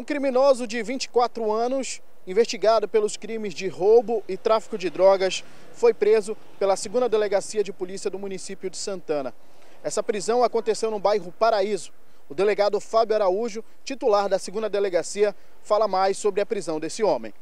Um criminoso de 24 anos, investigado pelos crimes de roubo e tráfico de drogas, foi preso pela 2 Delegacia de Polícia do município de Santana. Essa prisão aconteceu no bairro Paraíso. O delegado Fábio Araújo, titular da 2 Delegacia, fala mais sobre a prisão desse homem.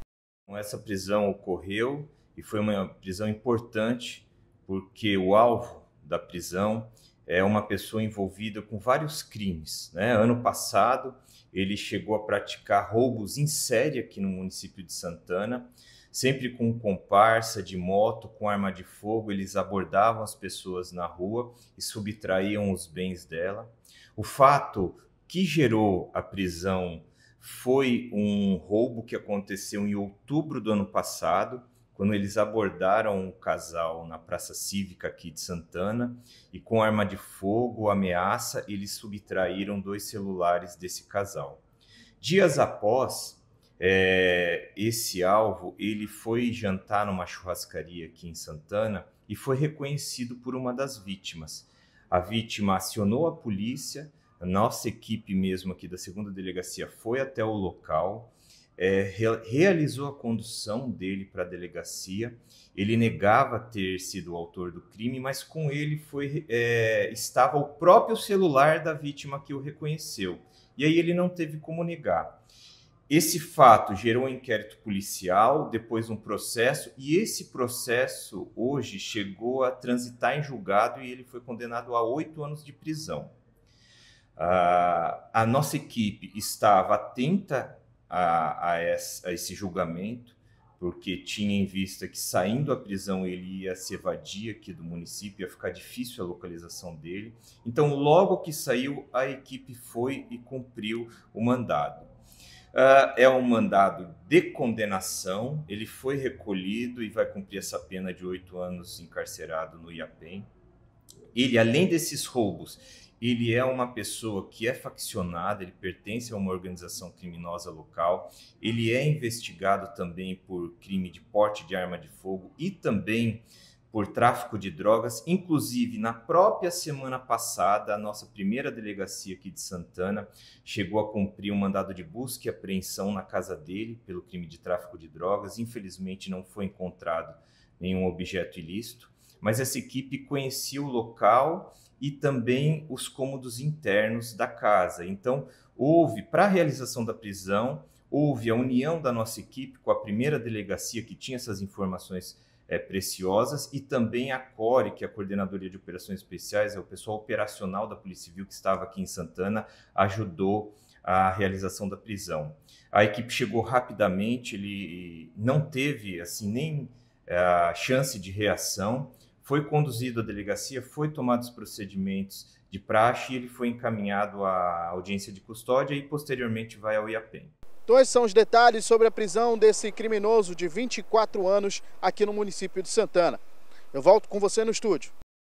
Então, essa prisão ocorreu e foi uma prisão importante porque o alvo da prisão é uma pessoa envolvida com vários crimes. Né? Ano passado, ele chegou a praticar roubos em série aqui no município de Santana, sempre com comparsa de moto, com arma de fogo. Eles abordavam as pessoas na rua e subtraíam os bens dela. O fato que gerou a prisão foi um roubo que aconteceu em outubro do ano passado quando eles abordaram o casal na Praça Cívica aqui de Santana e com arma de fogo, ameaça, eles subtraíram dois celulares desse casal. Dias após, é, esse alvo ele foi jantar numa churrascaria aqui em Santana e foi reconhecido por uma das vítimas. A vítima acionou a polícia, a nossa equipe mesmo aqui da segunda delegacia foi até o local é, realizou a condução dele para a delegacia. Ele negava ter sido o autor do crime, mas com ele foi, é, estava o próprio celular da vítima que o reconheceu. E aí ele não teve como negar. Esse fato gerou um inquérito policial, depois um processo, e esse processo hoje chegou a transitar em julgado e ele foi condenado a oito anos de prisão. Uh, a nossa equipe estava atenta a, a, a esse julgamento, porque tinha em vista que saindo da prisão ele ia se evadir aqui do município, ia ficar difícil a localização dele. Então, logo que saiu, a equipe foi e cumpriu o mandado. Uh, é um mandado de condenação, ele foi recolhido e vai cumprir essa pena de oito anos encarcerado no IAPEM. Ele, além desses roubos, ele é uma pessoa que é faccionada, ele pertence a uma organização criminosa local, ele é investigado também por crime de porte de arma de fogo e também por tráfico de drogas. Inclusive, na própria semana passada, a nossa primeira delegacia aqui de Santana chegou a cumprir um mandado de busca e apreensão na casa dele pelo crime de tráfico de drogas. Infelizmente, não foi encontrado nenhum objeto ilícito, mas essa equipe conhecia o local e também os cômodos internos da casa. Então, houve, para a realização da prisão, houve a união da nossa equipe com a primeira delegacia que tinha essas informações é, preciosas e também a CORE, que é a Coordenadoria de Operações Especiais, é o pessoal operacional da Polícia Civil que estava aqui em Santana, ajudou a realização da prisão. A equipe chegou rapidamente, ele não teve assim nem é, a chance de reação. Foi conduzido à delegacia, foi tomados os procedimentos de praxe e ele foi encaminhado à audiência de custódia e posteriormente vai ao IAPEM. Dois são os detalhes sobre a prisão desse criminoso de 24 anos aqui no município de Santana. Eu volto com você no estúdio.